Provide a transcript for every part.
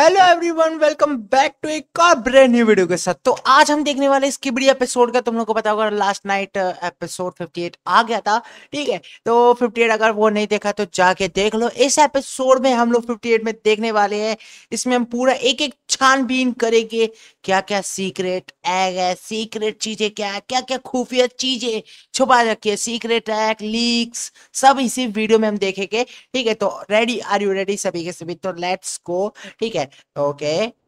Hello everyone welcome back to एक और new video के साथ तो आज हम देखने वाले इस किबड़ी एपिसोड का तुम लोग को पता होगा लास्ट नाइट एपिसोड 58 आ गया था ठीक है तो 58 अगर वो नहीं देखा तो जाके देख लो इस एपिसोड में हम लोग 58 में देखने वाले हैं इसमें हम पूरा एक एक छानबीन करेंगे क्या क्या सीक्रेट एग है सीक्रेट चीजें क्या है क्या क्या खुफिया चीजें छुपा रखी है सीक्रेट एग लीक्स सब इसी वीडियो में हम देखेंगे ठीक है तो रेडी आर यू रेडी सभी के सभी तो लेट्स गो ठीक है है ओके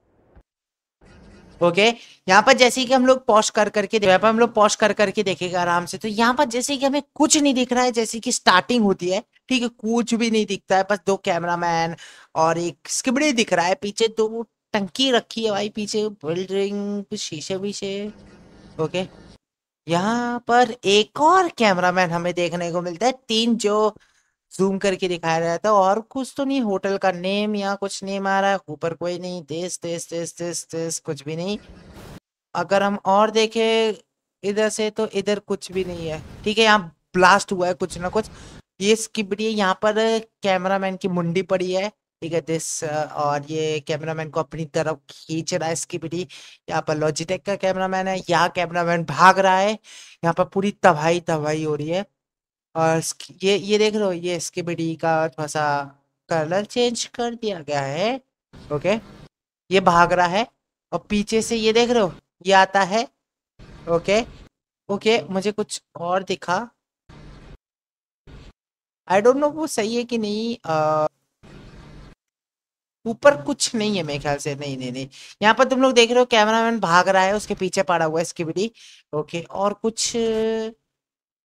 ओके okay. यहाँ पर जैसे कि हम लोग पॉस्ट कर करके यहाँ पर हम लोग पॉस्ट कर करके देखेगा आराम से तो यहाँ पर जैसे कि हमें कुछ नहीं दिख रहा है जैसे कि स्टार्टिंग होती है ठीक है कुछ भी नहीं दिखता है बस दो कैमरामैन और एक स्किबड़ी दिख रहा है पीछे दो टंकी रखी है भाई पीछे बिल्डिंग शीशे वीशे ओके okay. यहाँ पर एक और कैमरा हमें देखने को मिलता है तीन जो जूम करके दिखाया रहा था और कुछ तो नहीं होटल का नेम या कुछ नेम आ रहा है ऊपर कोई नहीं देश तेज तेज तेज तेज कुछ भी नहीं अगर हम और देखें इधर से तो इधर कुछ भी नहीं है ठीक है यहाँ ब्लास्ट हुआ है कुछ ना कुछ ये स्किबड़ी है यहाँ पर कैमरामैन की मुंडी पड़ी है ठीक है दिस और ये कैमरामैन को अपनी तरफ खींच रहा है स्किबड़ी यहाँ पर लॉजिटेक का कैमरामैन है यहाँ कैमरामैन भाग रहा है यहाँ पर पूरी तबाही तबाही हो रही है और ये ये देख लो ये बड़ी का थोड़ा सा कलर चेंज कर दिया गया है ओके ये भाग रहा है और पीछे से ये देख हो ये आता है ओके ओके मुझे कुछ और दिखा आई डोंट नो वो सही है कि नहीं ऊपर कुछ नहीं है मेरे ख्याल से नहीं नहीं नहीं यहाँ पर तुम लोग देख रहे हो कैमरामैन भाग रहा है उसके पीछे पड़ा हुआ है स्किबिडी ओके और कुछ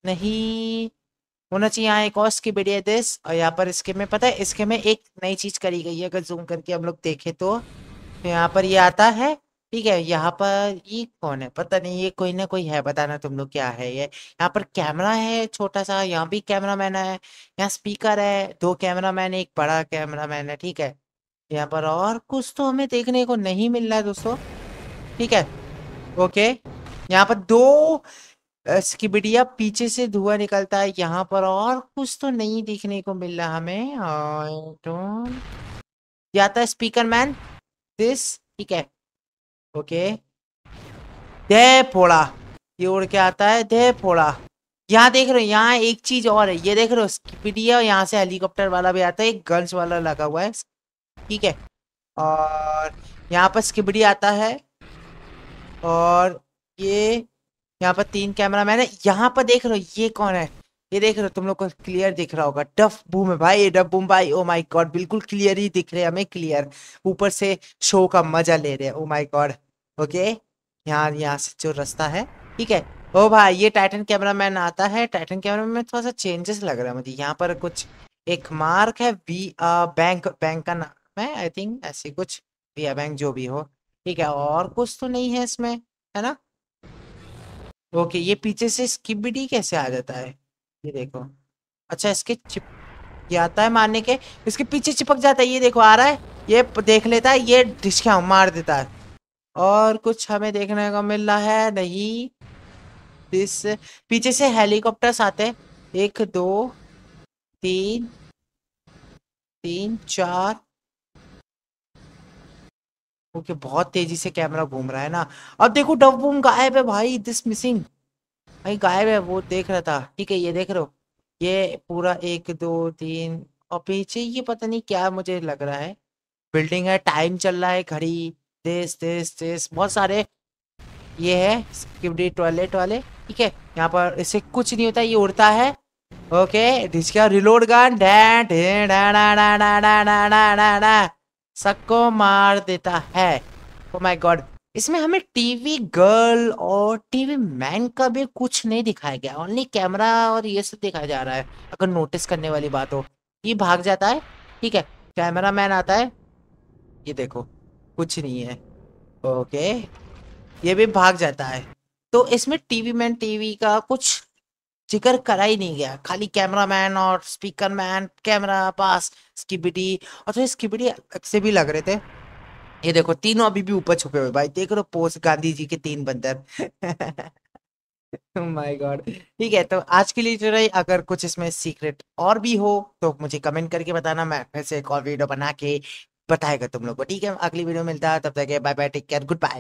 नहीं होना चाहिए यहाँ एक और स्किप एडिया दिस और यहाँ पर इसके में पता है इसके में एक नई चीज करी गई है अगर जूम करके हम लोग देखे तो, तो यहाँ पर ये आता है ठीक है यहाँ पर ये कौन है पता नहीं ये कोई ना कोई है बताना तुम लोग क्या है ये यहाँ पर कैमरा है छोटा सा यहाँ भी कैमरा मैन है यहाँ स्पीकर है दो कैमरा मैन एक बड़ा कैमरा मैन है ठीक है यहाँ पर और कुछ तो हमें देखने को नहीं मिल रहा है दोस्तों ठीक है ओके यहाँ पर दो स्किबिडिया पीछे से धुआं निकलता है यहाँ पर और कुछ तो नहीं देखने को मिल रहा हमें जाता है तो स्पीकर मैन दिस ठीक है ओके दे पोड़ा ये उड़ के आता है दे पोड़ा यहाँ देख रहे हो यहाँ एक चीज और है ये देख रहे हो स्किबिडिया यहाँ से हेलीकॉप्टर वाला भी आता है एक गन्स वाला लगा हुआ है ठीक है और यहाँ पर स्किबिडी आता है और ये यहाँ पर तीन कैमरा मैन है यहाँ पर देख रहे हो ये कौन है ये देख रहे हो तुम लोग को क्लियर दिख रहा होगा डफ बूम है भाई ये डफ बूम भाई ओ माई गॉड बिल्कुल क्लियर ही दिख रहे हैं हमें क्लियर ऊपर से शो का मजा ले रहे हैं ओ माई गॉड ओके यहाँ यहाँ से जो रास्ता है ठीक है ओ oh भाई ये टाइटन कैमरा मैन आता है टाइटन कैमरा में थोड़ा सा चेंजेस लग रहा है मुझे यहाँ पर कुछ एक मार्क है वी आ, बैंक बैंक का नाम है आई थिंक ऐसे कुछ वी आ बैंक जो भी हो ठीक है और कुछ तो नहीं है इसमें है ना ओके ये पीछे से स्किबिडी कैसे आ जाता है ये देखो अच्छा इसके चिप ये आता है मारने के इसके पीछे चिपक जाता है ये देखो आ रहा है ये देख लेता है ये ढिसका मार देता है और कुछ हमें देखने को मिल रहा है नहीं दिस पीछे से हेलीकॉप्टर्स आते हैं एक दो तीन तीन चार क्योंकि बहुत तेजी से कैमरा घूम रहा है ना अब देखो डब बूम गायब है भाई दिस मिसिंग भाई गायब है वो देख रहा था ठीक है ये देख रहे हो ये पूरा एक दो तीन और पीछे ये पता नहीं क्या मुझे लग रहा है बिल्डिंग है टाइम चल रहा है घड़ी देश देश देश बहुत सारे ये है स्किबडी टॉयलेट वाले ठीक है यहाँ पर इसे कुछ नहीं होता ये उड़ता है ओके रिलोड गन डैन सबको मार देता है ओ माय गॉड इसमें हमें टीवी गर्ल और टीवी मैन का भी कुछ नहीं दिखाया गया ओनली कैमरा और ये सब दिखाया जा रहा है अगर नोटिस करने वाली बात हो ये भाग जाता है ठीक है कैमरा मैन आता है ये देखो कुछ नहीं है ओके ये भी भाग जाता है तो इसमें टीवी मैन टीवी का कुछ जिक्र करा ही नहीं गया खाली कैमरा मैन और स्पीकर मैन कैमरा पास स्किबिटी और थोड़ी स्किबिटी अलग से भी लग रहे थे ये देखो तीनों अभी भी ऊपर छुपे हुए भाई देख रहे पोस्ट गांधी जी के तीन बंदर माय गॉड oh ठीक है तो आज के लिए जो रही अगर कुछ इसमें सीक्रेट और भी हो तो मुझे कमेंट करके बताना मैं फिर से एक और वीडियो बना के बताएगा तुम लोग को ठीक है अगली वीडियो मिलता है तब तक bye bye take care good bye